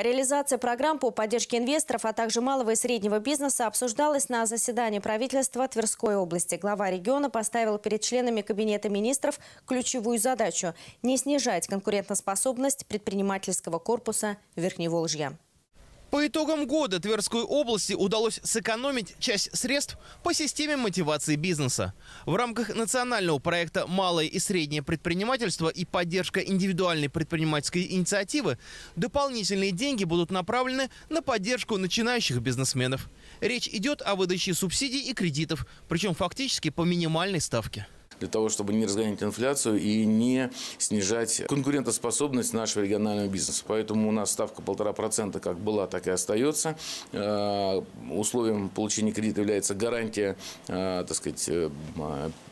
Реализация программ по поддержке инвесторов, а также малого и среднего бизнеса обсуждалась на заседании правительства Тверской области. Глава региона поставил перед членами Кабинета министров ключевую задачу – не снижать конкурентоспособность предпринимательского корпуса Верхневолжья. По итогам года Тверской области удалось сэкономить часть средств по системе мотивации бизнеса. В рамках национального проекта «Малое и среднее предпринимательство» и поддержка индивидуальной предпринимательской инициативы дополнительные деньги будут направлены на поддержку начинающих бизнесменов. Речь идет о выдаче субсидий и кредитов, причем фактически по минимальной ставке для того, чтобы не разгонять инфляцию и не снижать конкурентоспособность нашего регионального бизнеса. Поэтому у нас ставка 1,5% как была, так и остается. Э, условием получения кредита является гарантия, э, так сказать, э,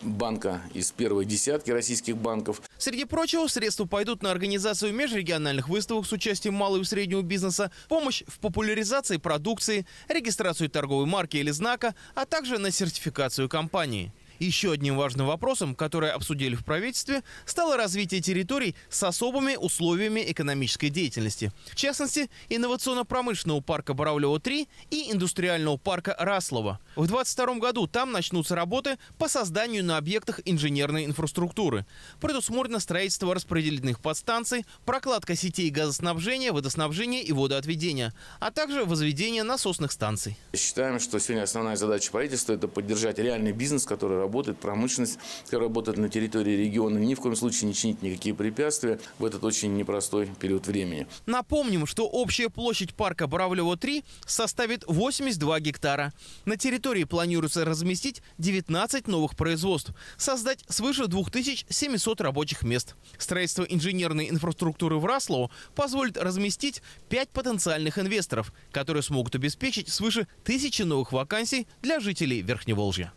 банка из первой десятки российских банков. Среди прочего, средства пойдут на организацию межрегиональных выставок с участием малого и среднего бизнеса, помощь в популяризации продукции, регистрацию торговой марки или знака, а также на сертификацию компании. Еще одним важным вопросом, который обсудили в правительстве, стало развитие территорий с особыми условиями экономической деятельности. В частности, инновационно-промышленного парка Боровлево-3 и индустриального парка Раслова. В 2022 году там начнутся работы по созданию на объектах инженерной инфраструктуры. Предусмотрено строительство распределительных подстанций, прокладка сетей газоснабжения, водоснабжения и водоотведения, а также возведение насосных станций. Считаем, что сегодня основная задача правительства – это поддержать реальный бизнес, который работает, промышленность работает на территории региона. Ни в коем случае не чинить никакие препятствия в этот очень непростой период времени. Напомним, что общая площадь парка Боровлево-3 составит 82 гектара. На территории планируется разместить 19 новых производств, создать свыше 2700 рабочих мест. Строительство инженерной инфраструктуры в Раслоу позволит разместить 5 потенциальных инвесторов, которые смогут обеспечить свыше тысячи новых вакансий для жителей Верхневолжья.